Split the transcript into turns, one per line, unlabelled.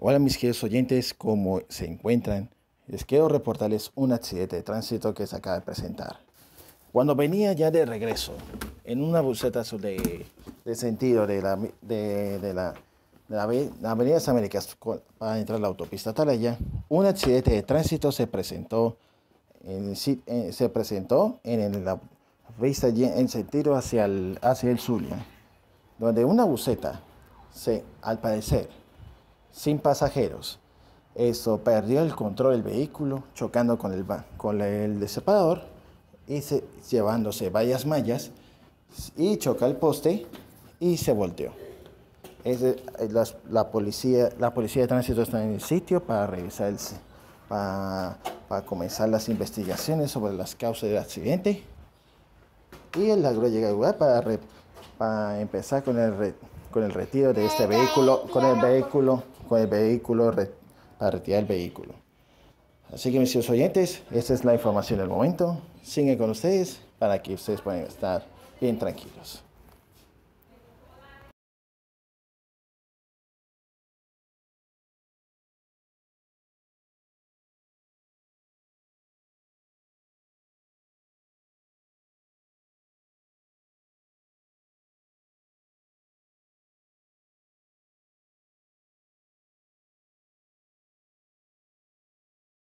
Hola mis queridos oyentes, ¿cómo se encuentran? Les quiero reportarles un accidente de tránsito que se acaba de presentar. Cuando venía ya de regreso, en una buseta de, sentido de la, de, de la, Avenida las Américas para entrar a la autopista allá, un accidente de tránsito se presentó en, eh, se presentó en, la vista en sentido hacia el, hacia el Zulia, donde una buseta, se, al parecer, sin pasajeros. eso perdió el control del vehículo, chocando con el, con el y llevándose varias mallas y choca el poste y se volteó. Eh, la, policía, la policía de tránsito está en el sitio para revisar para, para comenzar las investigaciones sobre las causas del accidente y el agro llega lugar para, para empezar con el, con el retiro de este vehículo, con el vehículo con el vehículo, a retirar el vehículo. Así que mis oyentes, esta es la información del momento. Sigue con ustedes para que ustedes puedan estar bien tranquilos.